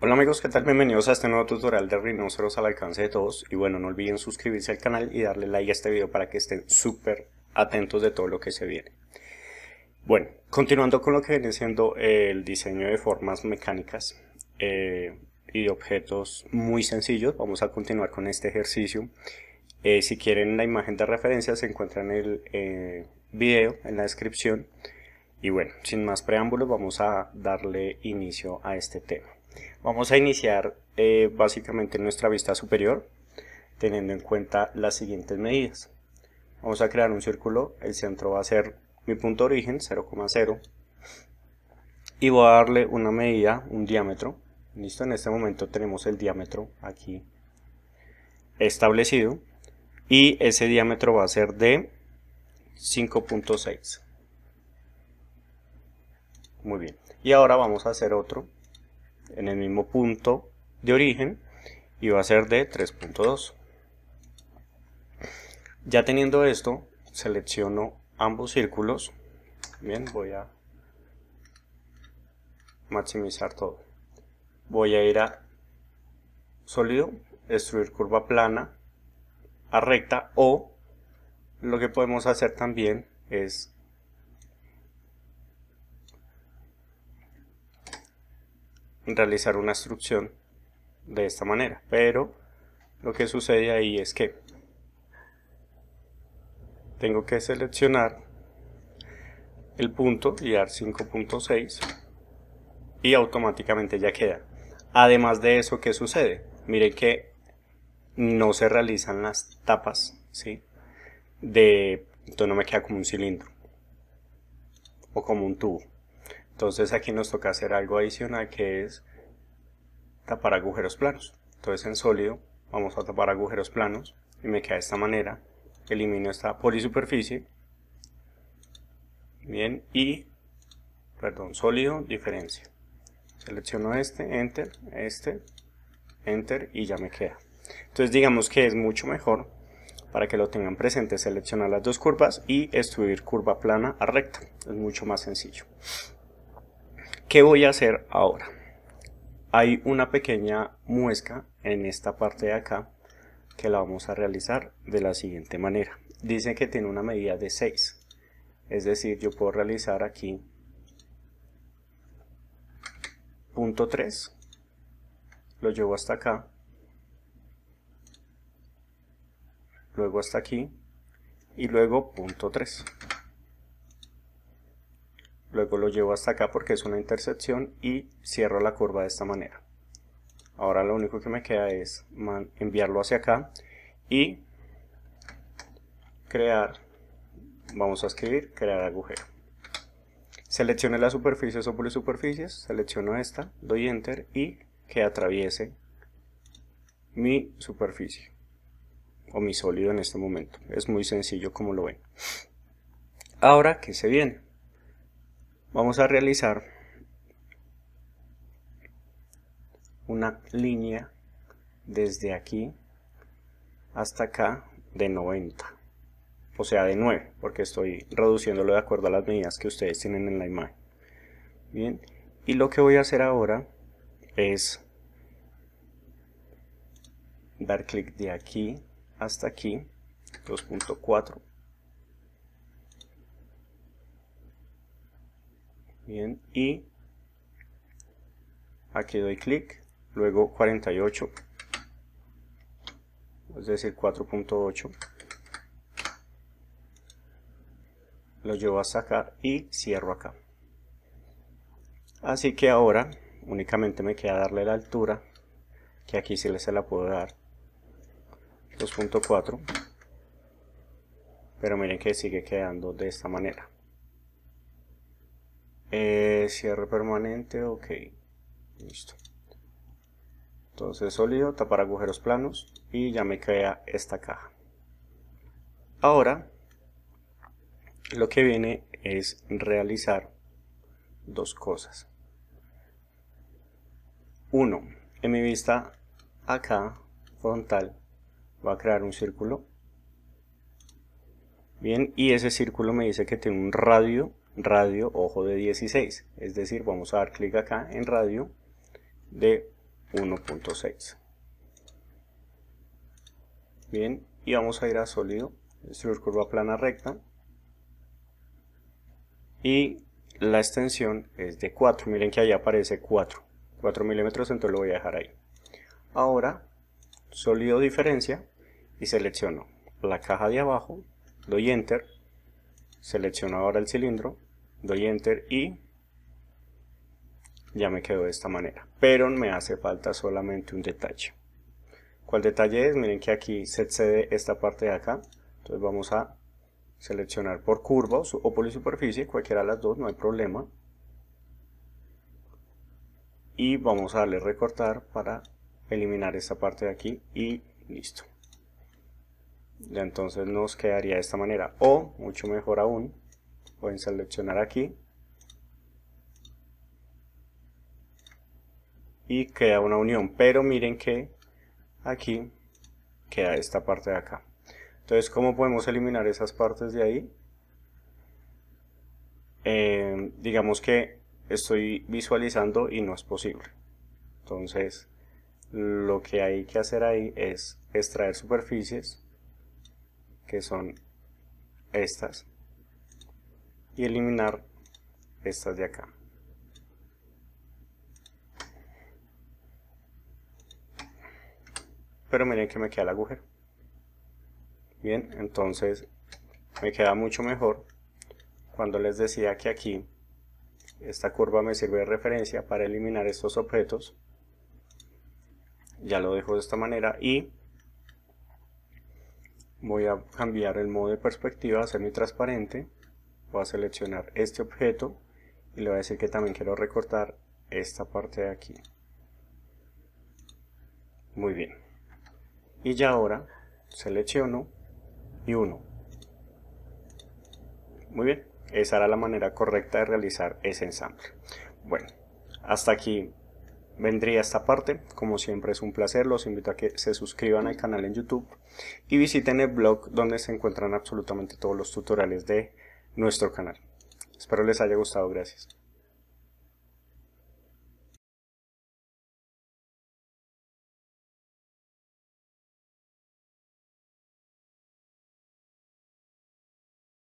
Hola amigos, ¿qué tal? Bienvenidos a este nuevo tutorial de rinoceros al alcance de todos y bueno, no olviden suscribirse al canal y darle like a este video para que estén súper atentos de todo lo que se viene. Bueno, continuando con lo que viene siendo el diseño de formas mecánicas eh, y de objetos muy sencillos, vamos a continuar con este ejercicio eh, si quieren la imagen de referencia se encuentra en el eh, video, en la descripción. Y bueno, sin más preámbulos vamos a darle inicio a este tema. Vamos a iniciar eh, básicamente nuestra vista superior teniendo en cuenta las siguientes medidas. Vamos a crear un círculo, el centro va a ser mi punto de origen, 0,0. Y voy a darle una medida, un diámetro. Listo, en este momento tenemos el diámetro aquí establecido y ese diámetro va a ser de 5.6 muy bien y ahora vamos a hacer otro en el mismo punto de origen y va a ser de 3.2 ya teniendo esto selecciono ambos círculos bien voy a maximizar todo voy a ir a sólido destruir curva plana a recta o lo que podemos hacer también es realizar una instrucción de esta manera pero lo que sucede ahí es que tengo que seleccionar el punto y 5.6 y automáticamente ya queda además de eso que sucede? miren que no se realizan las tapas, ¿sí? De, entonces no me queda como un cilindro o como un tubo. Entonces aquí nos toca hacer algo adicional que es tapar agujeros planos. Entonces en sólido vamos a tapar agujeros planos y me queda de esta manera. Elimino esta polisuperficie. Bien, y, perdón, sólido, diferencia. Selecciono este, enter, este, enter y ya me queda. Entonces digamos que es mucho mejor para que lo tengan presente, seleccionar las dos curvas y estudiar curva plana a recta. Es mucho más sencillo. ¿Qué voy a hacer ahora? Hay una pequeña muesca en esta parte de acá que la vamos a realizar de la siguiente manera. Dice que tiene una medida de 6. Es decir, yo puedo realizar aquí punto 3. Lo llevo hasta acá hasta aquí y luego punto 3 luego lo llevo hasta acá porque es una intersección y cierro la curva de esta manera ahora lo único que me queda es enviarlo hacia acá y crear vamos a escribir crear agujero Seleccione las superficies o polisuperficies selecciono esta, doy enter y que atraviese mi superficie o mi sólido en este momento. Es muy sencillo como lo ven. Ahora, que se viene? Vamos a realizar una línea desde aquí hasta acá de 90 o sea de 9 porque estoy reduciéndolo de acuerdo a las medidas que ustedes tienen en la imagen bien y lo que voy a hacer ahora es dar clic de aquí hasta aquí, 2.4. Bien, y aquí doy clic, luego 48, es decir 4.8. Lo llevo a sacar y cierro acá. Así que ahora únicamente me queda darle la altura, que aquí sí se la puedo dar 2.4 pero miren que sigue quedando de esta manera eh, cierre permanente ok listo entonces sólido tapar agujeros planos y ya me queda esta caja ahora lo que viene es realizar dos cosas uno en mi vista acá frontal va a crear un círculo bien y ese círculo me dice que tiene un radio radio ojo de 16 es decir vamos a dar clic acá en radio de 1.6 bien y vamos a ir a sólido estructura curva plana recta y la extensión es de 4 miren que allá aparece 4 4 milímetros entonces lo voy a dejar ahí ahora sólido diferencia y selecciono la caja de abajo, doy enter, selecciono ahora el cilindro, doy enter y ya me quedo de esta manera. Pero me hace falta solamente un detalle. ¿Cuál detalle es? Miren que aquí se excede esta parte de acá. Entonces vamos a seleccionar por curva o por superficie, cualquiera de las dos, no hay problema. Y vamos a darle recortar para eliminar esta parte de aquí y listo entonces nos quedaría de esta manera o mucho mejor aún pueden seleccionar aquí y queda una unión pero miren que aquí queda esta parte de acá entonces cómo podemos eliminar esas partes de ahí eh, digamos que estoy visualizando y no es posible entonces lo que hay que hacer ahí es extraer superficies que son estas y eliminar estas de acá pero miren que me queda el agujero bien entonces me queda mucho mejor cuando les decía que aquí esta curva me sirve de referencia para eliminar estos objetos ya lo dejo de esta manera y voy a cambiar el modo de perspectiva a semi-transparente, voy a seleccionar este objeto y le voy a decir que también quiero recortar esta parte de aquí. Muy bien. Y ya ahora selecciono y uno. Muy bien, esa era la manera correcta de realizar ese ensamble. Bueno, hasta aquí vendría esta parte. Como siempre es un placer, los invito a que se suscriban al canal en YouTube y visiten el blog donde se encuentran absolutamente todos los tutoriales de nuestro canal. Espero les haya gustado, gracias.